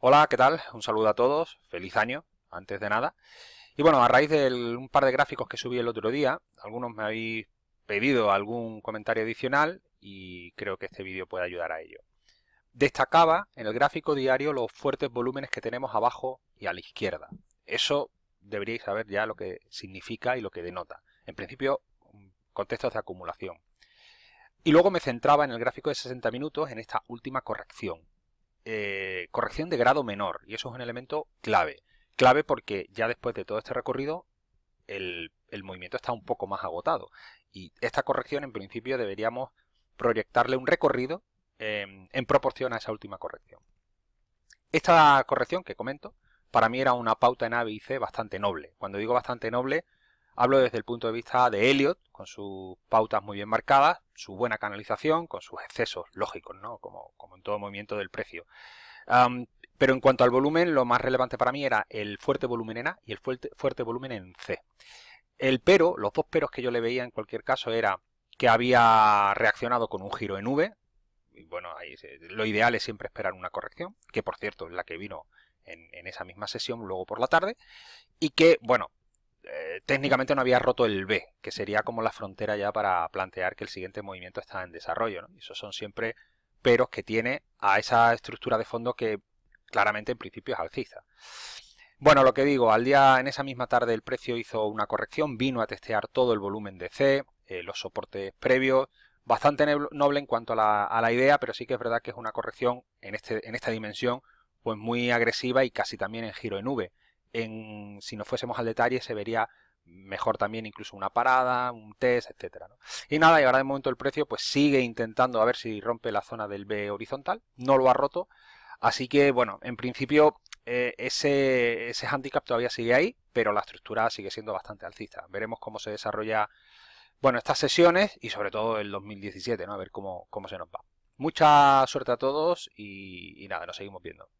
Hola, ¿qué tal? Un saludo a todos, feliz año, antes de nada. Y bueno, a raíz de un par de gráficos que subí el otro día, algunos me habéis pedido algún comentario adicional y creo que este vídeo puede ayudar a ello. Destacaba en el gráfico diario los fuertes volúmenes que tenemos abajo y a la izquierda. Eso deberíais saber ya lo que significa y lo que denota. En principio, contextos de acumulación. Y luego me centraba en el gráfico de 60 minutos en esta última corrección. Eh, corrección de grado menor y eso es un elemento clave. Clave porque ya después de todo este recorrido el, movimiento está un poco más agotado y esta corrección en principio deberíamos proyectarle un recorrido em, en proporción a esa última corrección. Esta corrección que comento para mí era una pauta en A, y C bastante noble. Cuando digo bastante noble Hablo desde el punto de vista de Elliot, con sus pautas muy bien marcadas, su buena canalización, con sus excesos lógicos, ¿no? como, en todo movimiento del precio. pero en cuanto al volumen, lo más relevante para mí era el fuerte volumen en A y el fuerte, fuerte volumen en C. El pero, los dos peros que yo le veía en cualquier caso era que había reaccionado con un giro en V. bueno, lo ideal es siempre esperar una corrección, que por cierto es la que vino en, en, esa misma sesión luego por la tarde. Y que, bueno, eh, técnicamente no había roto el B, que sería como la frontera ya para plantear que el siguiente movimiento está en desarrollo. esos son siempre peros que tiene a esa estructura de fondo que claramente en principio es alcista. Bueno, lo que digo, al día en esa misma tarde el precio hizo una corrección, vino a testear todo el volumen de C, eh, los soportes previos, bastante noble en cuanto a la, idea, pero sí que es verdad que es una corrección en, este, en esta dimensión pues muy agresiva y casi también en giro en V si nos fuésemos al detalle, se vería mejor también incluso una parada, un test, etcétera. Y nada, y ahora de momento el precio pues sigue intentando a ver si rompe la zona del B horizontal, no lo ha roto, así que bueno, en principio eh, ese, ese handicap todavía sigue ahí, pero la estructura sigue siendo bastante alcista. Veremos cómo se desarrolla, bueno, estas sesiones y sobre todo el 2017, ¿no? A ver cómo, se nos va. Mucha suerte a todos y nada, nos seguimos viendo.